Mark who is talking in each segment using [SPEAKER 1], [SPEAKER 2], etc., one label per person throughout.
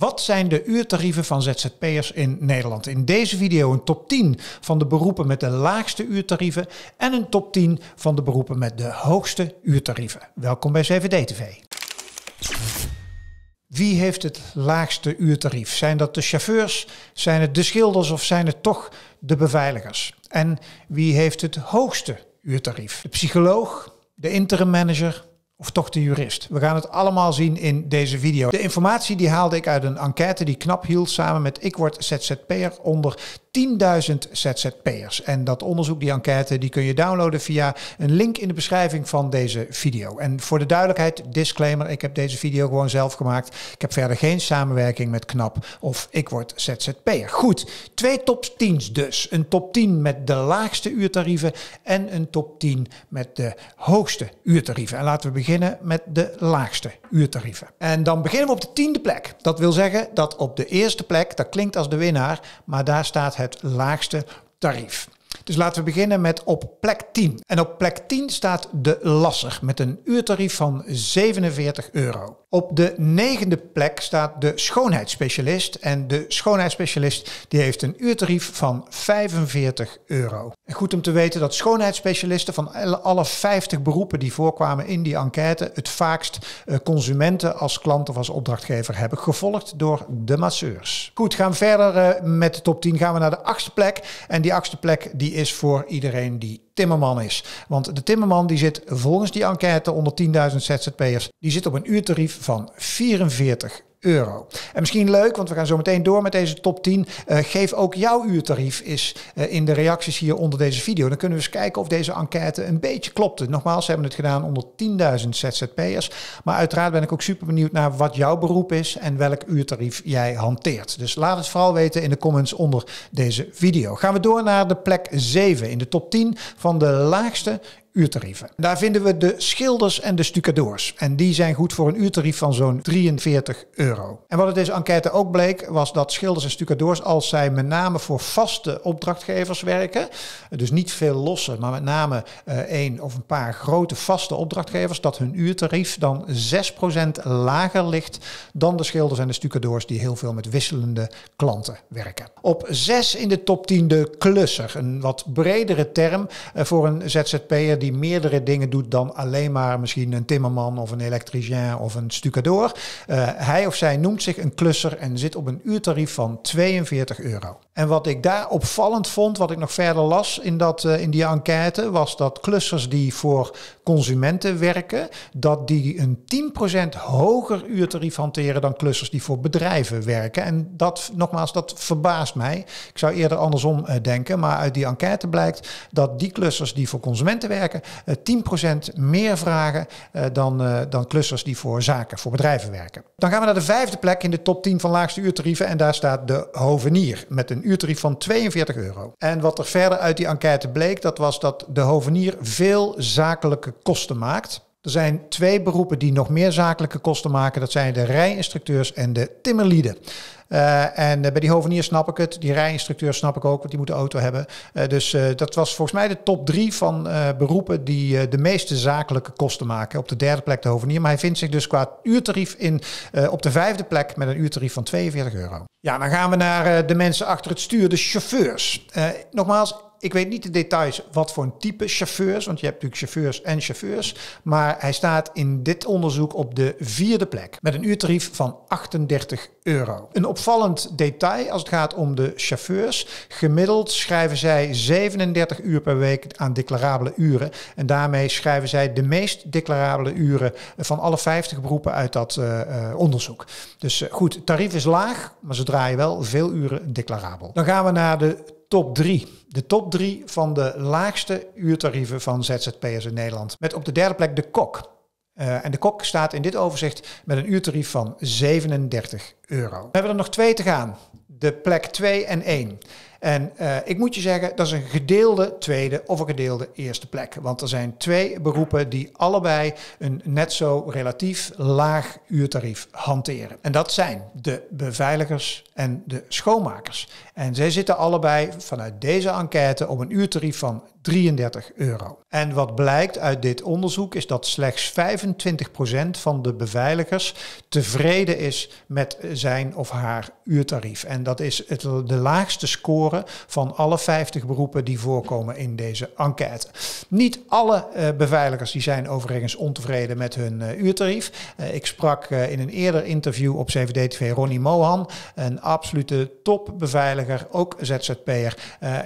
[SPEAKER 1] Wat zijn de uurtarieven van ZZP'ers in Nederland? In deze video een top 10 van de beroepen met de laagste uurtarieven en een top 10 van de beroepen met de hoogste uurtarieven. Welkom bij CVD TV. Wie heeft het laagste uurtarief? Zijn dat de chauffeurs, zijn het de schilders of zijn het toch de beveiligers? En wie heeft het hoogste uurtarief? De psycholoog, de interim manager, of toch de jurist? We gaan het allemaal zien in deze video. De informatie die haalde ik uit een enquête die Knap hield samen met Ik Word ZZP'er onder 10.000 ZZP'ers. En dat onderzoek, die enquête, die kun je downloaden via een link in de beschrijving van deze video. En voor de duidelijkheid, disclaimer, ik heb deze video gewoon zelf gemaakt. Ik heb verder geen samenwerking met KNAP of ik word ZZP'er. Goed, twee top 10's dus. Een top 10 met de laagste uurtarieven en een top 10 met de hoogste uurtarieven. En laten we beginnen met de laagste uurtarieven. En dan beginnen we op de tiende plek. Dat wil zeggen dat op de eerste plek, dat klinkt als de winnaar, maar daar staat het laagste tarief. Dus laten we beginnen met op plek 10. En op plek 10 staat de Lasser met een uurtarief van 47 euro. Op de negende plek staat de schoonheidsspecialist. En de schoonheidsspecialist die heeft een uurtarief van 45 euro. En goed om te weten dat schoonheidsspecialisten van alle 50 beroepen die voorkwamen in die enquête het vaakst eh, consumenten als klant of als opdrachtgever hebben, gevolgd door de masseurs. Goed, gaan we verder eh, met de top 10. Gaan we naar de achtste plek. En die achtste plek die is voor iedereen die timmerman is. Want de timmerman die zit volgens die enquête onder 10.000 ZZP'ers, die zit op een uurtarief van 44 euro. En misschien leuk, want we gaan zo meteen door met deze top 10. Eh, geef ook jouw uurtarief is eh, in de reacties hier onder deze video. Dan kunnen we eens kijken of deze enquête een beetje klopte. Nogmaals, ze hebben het gedaan onder 10.000 ZZP'ers. Maar uiteraard ben ik ook super benieuwd naar wat jouw beroep is en welk uurtarief jij hanteert. Dus laat het vooral weten in de comments onder deze video. Gaan we door naar de plek 7 in de top 10 van de laagste uurtarieven. Daar vinden we de schilders en de stucadoors. En die zijn goed voor een uurtarief van zo'n 43 euro. En wat uit deze enquête ook bleek, was dat schilders en stucadoors, als zij met name voor vaste opdrachtgevers werken, dus niet veel losse, maar met name uh, één of een paar grote vaste opdrachtgevers, dat hun uurtarief dan 6% lager ligt dan de schilders en de stucadoors die heel veel met wisselende klanten werken. Op 6 in de top 10 de klusser, een wat bredere term eh, voor een ZZP'er die meerdere dingen doet dan alleen maar misschien een timmerman of een elektricien of een stucadoor. Eh, hij of zij noemt zich een klusser en zit op een uurtarief van 42 euro. En wat ik daar opvallend vond, wat ik nog verder las in, dat, eh, in die enquête, was dat klussers die voor consumenten werken, dat die een 10% hoger uurtarief hanteren dan klussers die voor bedrijven werken. En dat, nogmaals, dat verbaast mij. Ik zou eerder andersom eh, denken, maar uit die enquête blijkt dat die klussers die voor consumenten werken, werken, 10% eh, meer vragen eh, dan, eh, dan clusters die voor zaken, voor bedrijven werken. Dan gaan we naar de vijfde plek in de top 10 van laagste uurtarieven. En daar staat de hovenier met een uurtarief van 42 euro. En wat er verder uit die enquête bleek, dat was dat de hovenier veel zakelijke kosten maakt. Er zijn twee beroepen die nog meer zakelijke kosten maken. Dat zijn de rijinstructeurs en de timmerlieden. Eh, en eh, bij die hovenier snap ik het. Die rijinstructeur snap ik ook, want die moet de auto hebben. Eh, dus dat was volgens mij de top drie van beroepen die de meeste zakelijke kosten maken. Op de derde plek de hovenier. Maar hij vindt zich dus qua uurtarief in, op de vijfde plek met een uurtarief van 42 euro. Ja, dan gaan we naar de mensen achter het stuur, de chauffeurs. nogmaals, ik weet niet de details wat voor een type chauffeurs, want je hebt natuurlijk chauffeurs en chauffeurs. Maar hij staat in dit onderzoek op de vierde plek met een uurtarief van 38 euro. Een opvallend detail als het gaat om de chauffeurs. Gemiddeld schrijven zij 37 uur per week aan declarabele uren. En daarmee schrijven zij de meest declarabele uren van alle 50 beroepen uit dat eh, eh, onderzoek. Dus eh, goed, tarief is laag, maar ze draaien wel veel uren declarabel. Dan gaan we naar de top 3. De top 3 van de laagste uurtarieven van ZZP'ers in Nederland. Met op de derde plek de kok. Eh, en de kok staat in dit overzicht met een uurtarief van 37 euro. We hebben er nog twee te gaan. De plek 2 en 1. En eh, ik moet je zeggen, dat is een gedeelde tweede of een gedeelde eerste plek. Want er zijn twee beroepen die allebei een net zo relatief laag uurtarief hanteren. En dat zijn de beveiligers en de schoonmakers. En zij zitten allebei vanuit deze enquête op een uurtarief van 33 euro. En wat blijkt uit dit onderzoek is dat slechts 25% van de beveiligers tevreden is met zijn of haar uurtarief. En dat is het, de laagste score van alle 50 beroepen die voorkomen in deze enquête. Niet alle eh, beveiligers die zijn overigens ontevreden met hun eh, uurtarief. Eh, ik sprak in een eerder interview op CVD-TV Ronnie Mohan, een absolute topbeveiliger, ook ZZP'er.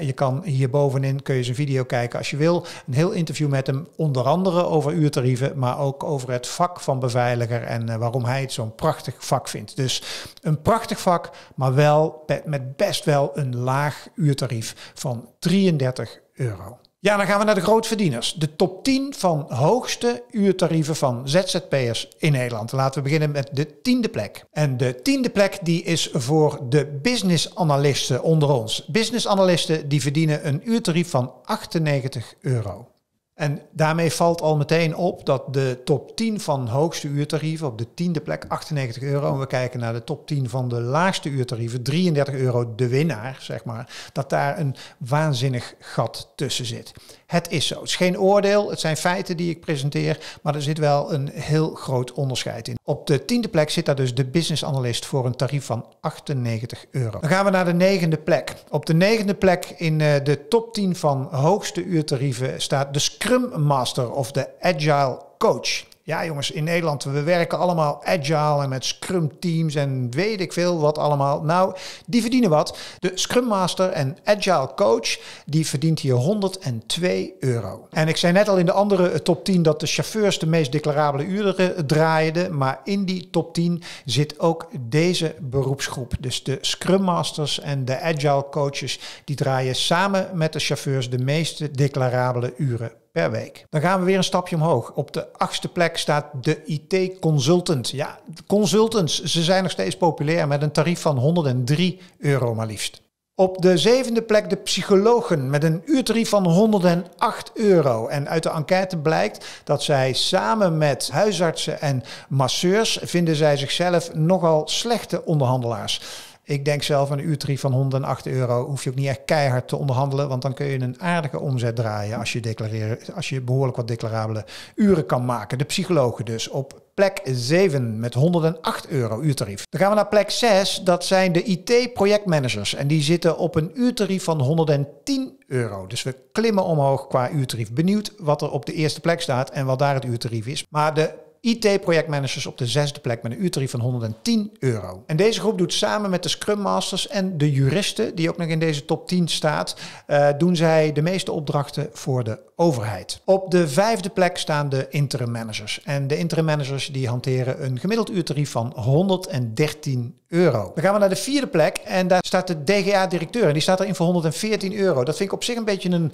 [SPEAKER 1] je kan hierbovenin kun je zijn video kijken als je wil. Een heel interview met hem, onder andere over uurtarieven, maar ook over het vak van beveiliger en eh, waarom hij het zo'n prachtig vak vindt. Dus een prachtig vak, maar wel met best wel een laag uurtarief van 33 euro. Ja, dan gaan we naar de grootverdieners. De top 10 van hoogste uurtarieven van ZZP'ers in Nederland. Laten we beginnen met de tiende plek. En de tiende plek die is voor de analisten onder ons. Businessanalisten die verdienen een uurtarief van 98 euro. En daarmee valt al meteen op dat de top 10 van hoogste uurtarieven op de tiende plek 98 euro. En we kijken naar de top 10 van de laagste uurtarieven, 33 euro de winnaar, zeg maar. Dat daar een waanzinnig gat tussen zit. Het is zo. Het is geen oordeel, het zijn feiten die ik presenteer. Maar er zit wel een heel groot onderscheid in. Op de tiende plek zit daar dus de business analyst voor een tarief van 98 euro. Dan gaan we naar de negende plek. Op de negende plek in eh, de top 10 van hoogste uurtarieven staat de Scrum Master of de Agile Coach. Ja, jongens, in Nederland, we werken allemaal agile en met scrum teams en weet ik veel wat allemaal. Nou, die verdienen wat. De Scrum Master en Agile Coach, die verdient hier 102 euro. En ik zei net al in de andere eh, top 10 dat de chauffeurs de meest declarabele uren eh, draaiden. Maar in die top 10 zit ook deze beroepsgroep. Dus de Scrum Masters en de Agile Coaches, die draaien samen met de chauffeurs de meeste declarabele uren per week. Dan gaan we weer een stapje omhoog. Op de achtste plek staat de IT-consultant. Ja, consultants, ze zijn nog steeds populair met een tarief van 103 euro maar liefst. Op de zevende plek de psychologen met een uurtarief van 108 euro. En uit de enquête blijkt dat zij samen met huisartsen en masseurs vinden zij zichzelf nogal slechte onderhandelaars. Ik denk zelf een uurtarief van 108 euro hoef je ook niet echt keihard te onderhandelen, want dan kun je een aardige omzet draaien als je, declareren, als je behoorlijk wat declarabele uren kan maken. De psychologen dus op plek 7 met 108 euro uurtarief. Dan gaan we naar plek 6, dat zijn de IT-projectmanagers en die zitten op een uurtarief van 110 euro. Dus we klimmen omhoog qua uurtarief. Benieuwd wat er op de eerste plek staat en wat daar het uurtarief is. Maar de IT-projectmanagers op de zesde plek met een uurtarief van 110 euro. En deze groep doet samen met de Scrum Masters en de juristen, die ook nog in deze top 10 staat, eh, doen zij de meeste opdrachten voor de overheid. Op de vijfde plek staan de interim managers. En de interim managers die hanteren een gemiddeld uurtarief van 113 euro. Dan gaan we naar de vierde plek en daar staat de DGA-directeur. En die staat erin voor 114 euro. Dat vind ik op zich een beetje een,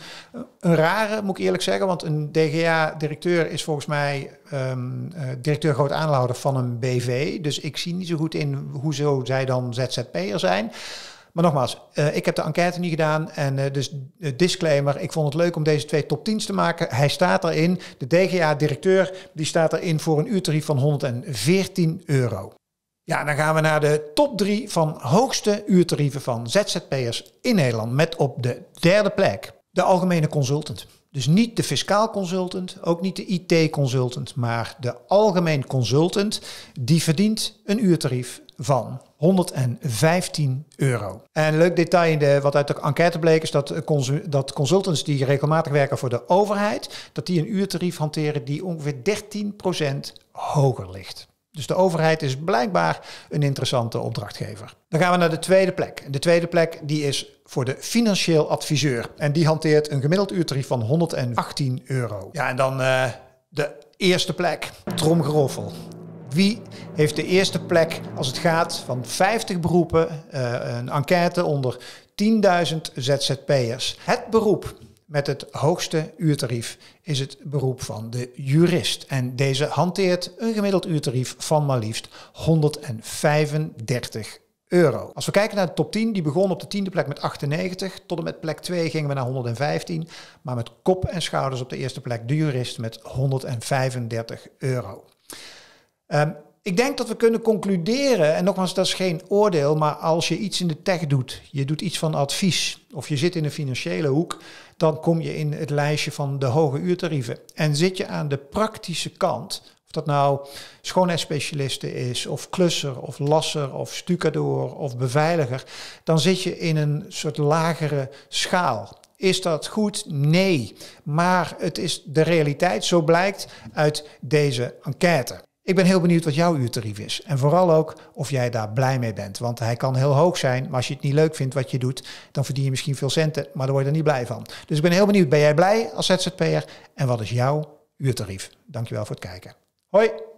[SPEAKER 1] een rare, moet ik eerlijk zeggen. Want een DGA-directeur is volgens mij Ehm, eh, directeur groot aandeelhouder van een BV. Dus ik zie niet zo goed in hoezo zij dan ZZP'er zijn. Maar nogmaals, eh, ik heb de enquête niet gedaan. En eh, dus disclaimer, ik vond het leuk om deze twee top 10's te maken. Hij staat erin. De DGA-directeur die staat erin voor een uurtarief van 114 euro. Ja, dan gaan we naar de top 3 van hoogste uurtarieven van ZZP'ers in Nederland. Met op de derde plek de algemene consultant. Dus niet de fiscaal consultant, ook niet de IT-consultant, maar de algemeen consultant, die verdient een uurtarief van 115 euro. En een leuk detail wat uit de enquête bleek is dat, eh, dat consultants die regelmatig werken voor de overheid, dat die een uurtarief hanteren die ongeveer 13% hoger ligt. Dus de overheid is blijkbaar een interessante opdrachtgever. Dan gaan we naar de tweede plek. De tweede plek die is voor de financieel adviseur. En die hanteert een gemiddeld uurtarief van 118 euro. Ja, en dan eh, de eerste plek. Tromgeroffel. Wie heeft de eerste plek als het gaat van 50 beroepen, eh, een enquête onder 10.000 ZZP'ers? Het beroep met het hoogste uurtarief is het beroep van de jurist. En deze hanteert een gemiddeld uurtarief van maar liefst 135 euro. Als we kijken naar de top 10, die begon op de tiende plek met 98. Tot en met plek 2 gingen we naar 115. Maar met kop en schouders op de eerste plek de jurist met 135 euro. Ehm, ik denk dat we kunnen concluderen, en nogmaals, dat is geen oordeel, maar als je iets in de tech doet, je doet iets van advies, of je zit in een financiële hoek, dan kom je in het lijstje van de hoge uurtarieven. En zit je aan de praktische kant, of dat nou schoonheidsspecialiste is, of klusser, of lasser, of stucadoor, of beveiliger, dan zit je in een soort lagere schaal. Is dat goed? Nee. Maar het is de realiteit, zo blijkt uit deze enquête. Ik ben heel benieuwd wat jouw uurtarief is. En vooral ook of jij daar blij mee bent. Want hij kan heel hoog zijn, maar als je het niet leuk vindt wat je doet, dan verdien je misschien veel centen, maar dan word je er niet blij van. Dus ik ben heel benieuwd, ben jij blij als ZZP'er? En wat is jouw uurtarief? Dankjewel voor het kijken. Hoi!